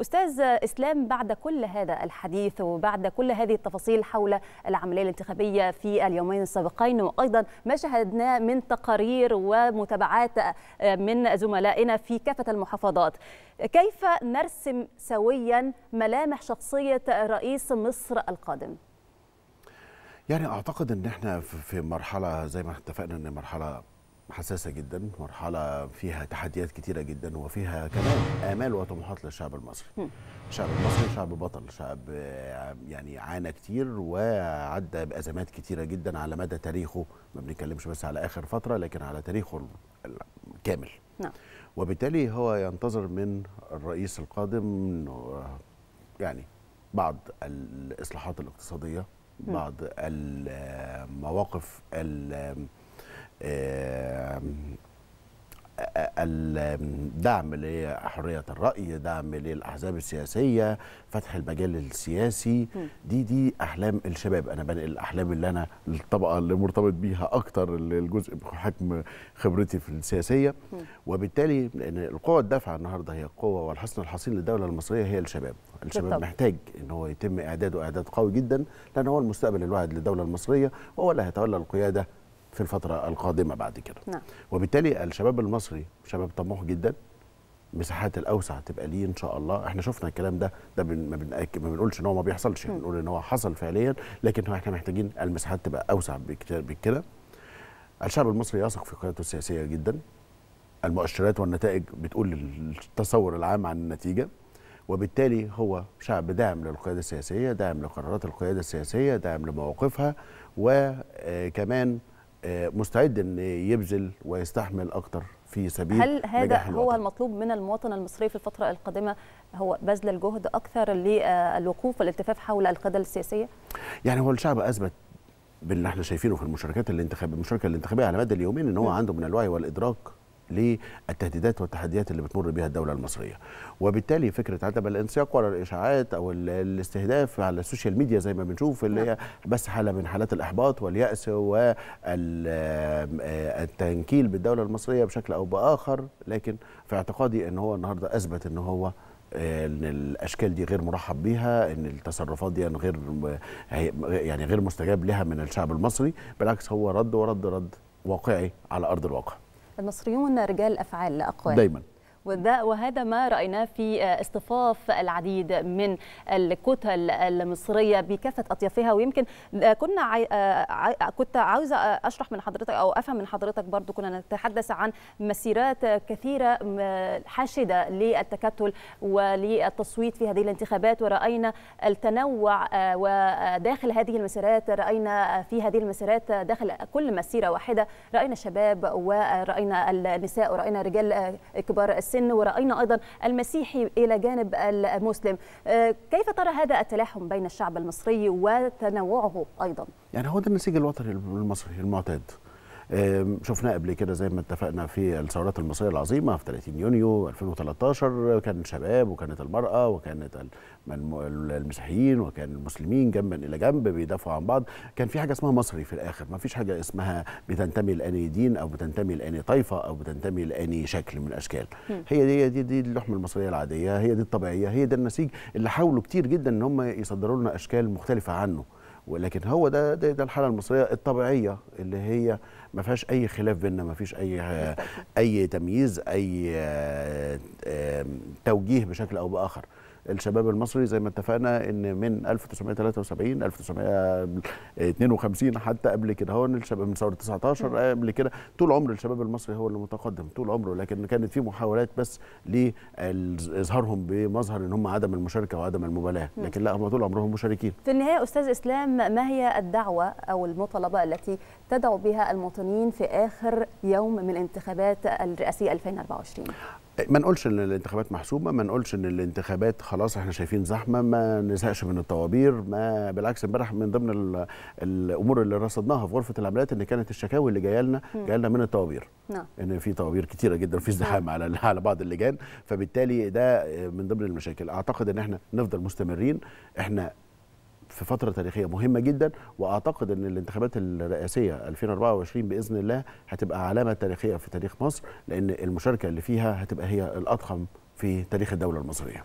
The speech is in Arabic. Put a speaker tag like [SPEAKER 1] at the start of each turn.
[SPEAKER 1] أستاذ إسلام بعد كل هذا الحديث وبعد كل هذه التفاصيل حول العملية الانتخابية في اليومين السابقين وأيضا ما شاهدناه من تقارير ومتابعات من زملائنا في كافة المحافظات كيف نرسم سويا ملامح شخصية رئيس مصر القادم؟
[SPEAKER 2] يعني اعتقد ان احنا في مرحله زي ما اتفقنا ان مرحله حساسة جدا مرحلة فيها تحديات كتيرة جدا وفيها كمان آمال وطموحات للشعب المصري الشعب المصري شعب بطل شعب يعني عانى كتير وعدى بأزمات كتيرة جدا على مدى تاريخه ما بنتكلمش بس على آخر فترة لكن على تاريخه الكامل نعم وبالتالي هو ينتظر من الرئيس القادم يعني بعض الإصلاحات الاقتصادية بعض المواقف الدعم لحريه الراي دعم للاحزاب السياسيه فتح المجال السياسي دي دي احلام الشباب انا بنقل الاحلام اللي انا الطبقه اللي مرتبط بيها اكتر الجزء بحكم خبرتي في السياسيه وبالتالي لان القوه الدافعه النهارده هي القوه والحصن الحصين للدوله المصريه هي الشباب الشباب بالطبع. محتاج ان هو يتم اعداده اعداد قوي جدا لان هو المستقبل الواعد للدوله المصريه وهو اللي هيتولى القياده في الفتره القادمه بعد كده نعم. وبالتالي الشباب المصري شباب طموح جدا مساحات الاوسع تبقى ليه ان شاء الله احنا شفنا الكلام ده ده ما, بنأكد ما بنقولش ان هو ما بيحصلش م. بنقول ان هو حصل فعليا لكن احنا محتاجين المساحات تبقى اوسع بكتير بكده الشعب المصري يثق في قيادته السياسيه جدا المؤشرات والنتائج بتقول التصور العام عن النتيجه وبالتالي هو شعب داعم للقياده السياسيه داعم لقرارات القياده السياسيه داعم لمواقفها وكمان آه، مستعد ان يبذل ويستحمل اكتر في سبيل هل هذا هو
[SPEAKER 1] المطلوب من المواطن المصري في الفتره القادمه هو بذل الجهد اكثر للوقوف والالتفاف حول القضيه السياسيه
[SPEAKER 2] يعني هو الشعب اثبت باللي احنا شايفينه في المشاركات الانتخابيه المشاركه الانتخابيه على مدى اليومين ان هو نعم. عنده من الوعي والادراك للتهديدات والتحديات اللي بتمر بها الدوله المصريه وبالتالي فكره عدم الانسياق ولا الاشاعات او الاستهداف على السوشيال ميديا زي ما بنشوف اللي هي بس حاله من حالات الاحباط والياس والتنكيل بالدوله المصريه بشكل او باخر لكن في اعتقادي ان هو النهارده اثبت ان هو ان الاشكال دي غير مرحب بيها ان التصرفات دي غير يعني غير مستجاب لها من الشعب المصري بالعكس هو رد ورد رد واقعي على ارض الواقع
[SPEAKER 1] المصريون رجال أفعال أقوال دايما وده وهذا ما رايناه في آه، اصطفاف العديد من الكتل المصريه بكافه اطيافها ويمكن آه، كنا آه، كنت عاوزه اشرح من حضرتك او افهم من حضرتك برضو كنا نتحدث عن مسيرات كثيره حاشده للتكتل وللتصويت في هذه الانتخابات وراينا التنوع وداخل هذه المسيرات راينا في هذه المسيرات داخل كل مسيره واحده راينا شباب وراينا النساء وراينا رجال كبار السن السن ورأينا أيضا المسيحي إلى جانب المسلم آه، كيف ترى هذا التلاحم بين الشعب المصري وتنوعه أيضا؟
[SPEAKER 2] يعني هو ده النسيج الوطني المصري المعتاد شفناه قبل كده زي ما اتفقنا في الثورات المصريه العظيمه في 30 يونيو 2013 كان الشباب وكانت المراه وكانت المسيحيين وكان المسلمين جنبا الى جنب بيدافعوا عن بعض كان في حاجه اسمها مصري في الاخر ما فيش حاجه اسمها بتنتمي لاني دين او بتنتمي لاني طائفه او بتنتمي لاني شكل من الاشكال هي دي دي, دي اللحمه المصريه العاديه هي دي الطبيعيه هي ده النسيج اللي حاولوا كتير جدا ان هم يصدروا لنا اشكال مختلفه عنه ولكن هو ده ده, ده الحاله المصريه الطبيعيه اللي هي ما فيهاش اي خلاف بيننا ما فيش اي اي تمييز اي آه، توجيه بشكل او باخر الشباب المصري زي ما اتفقنا ان من 1973 1952 حتى قبل كده هو الشباب من ثوره 19 قبل كده طول عمر الشباب المصري هو اللي متقدم طول عمره لكن كانت في محاولات بس لاظهارهم بمظهر ان هم عدم المشاركه وعدم المبالاه لكن لا هم طول عمرهم مشاركين
[SPEAKER 1] في النهايه استاذ اسلام ما هي الدعوه او المطالبه التي تدعو بها المواطنين في اخر يوم من انتخابات الرئاسيه 2024
[SPEAKER 2] ما نقولش ان الانتخابات محسومه ما نقولش ان الانتخابات خلاص احنا شايفين زحمه ما نزهقش من الطوابير ما بالعكس امبارح من ضمن الامور اللي رصدناها في غرفه العمليات ان كانت الشكاوي اللي جايه لنا جايه لنا من الطوابير نعم ان في طوابير كتيره جدا في ازدحام نعم. على على بعض اللجان فبالتالي ده من ضمن المشاكل اعتقد ان احنا نفضل مستمرين احنا في فتره تاريخيه مهمه جدا واعتقد ان الانتخابات الرئاسيه 2024 باذن الله هتبقى علامه تاريخيه في تاريخ مصر لان المشاركه اللي فيها هتبقى هي الاضخم في تاريخ الدوله المصريه